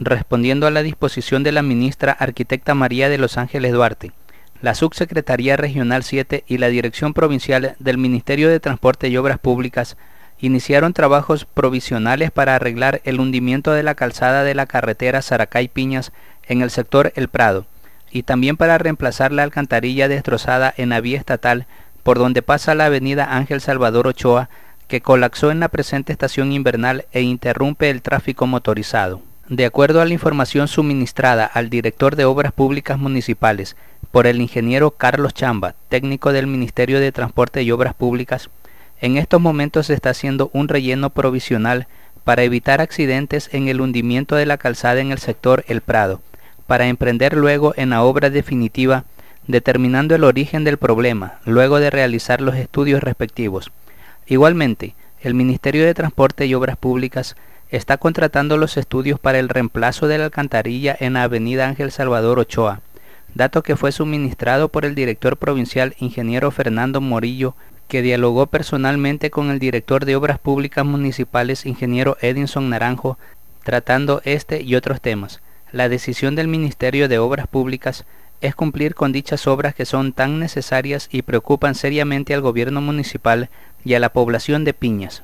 Respondiendo a la disposición de la ministra arquitecta María de Los Ángeles Duarte, la Subsecretaría Regional 7 y la Dirección Provincial del Ministerio de Transporte y Obras Públicas iniciaron trabajos provisionales para arreglar el hundimiento de la calzada de la carretera Saracay-Piñas en el sector El Prado y también para reemplazar la alcantarilla destrozada en la vía estatal por donde pasa la avenida Ángel Salvador Ochoa que colapsó en la presente estación invernal e interrumpe el tráfico motorizado. De acuerdo a la información suministrada al director de Obras Públicas Municipales por el ingeniero Carlos Chamba, técnico del Ministerio de Transporte y Obras Públicas, en estos momentos se está haciendo un relleno provisional para evitar accidentes en el hundimiento de la calzada en el sector El Prado, para emprender luego en la obra definitiva determinando el origen del problema, luego de realizar los estudios respectivos. Igualmente, el Ministerio de Transporte y Obras Públicas está contratando los estudios para el reemplazo de la alcantarilla en la avenida Ángel Salvador Ochoa, dato que fue suministrado por el director provincial ingeniero Fernando Morillo, que dialogó personalmente con el director de Obras Públicas Municipales ingeniero Edinson Naranjo, tratando este y otros temas. La decisión del Ministerio de Obras Públicas es cumplir con dichas obras que son tan necesarias y preocupan seriamente al gobierno municipal y a la población de Piñas.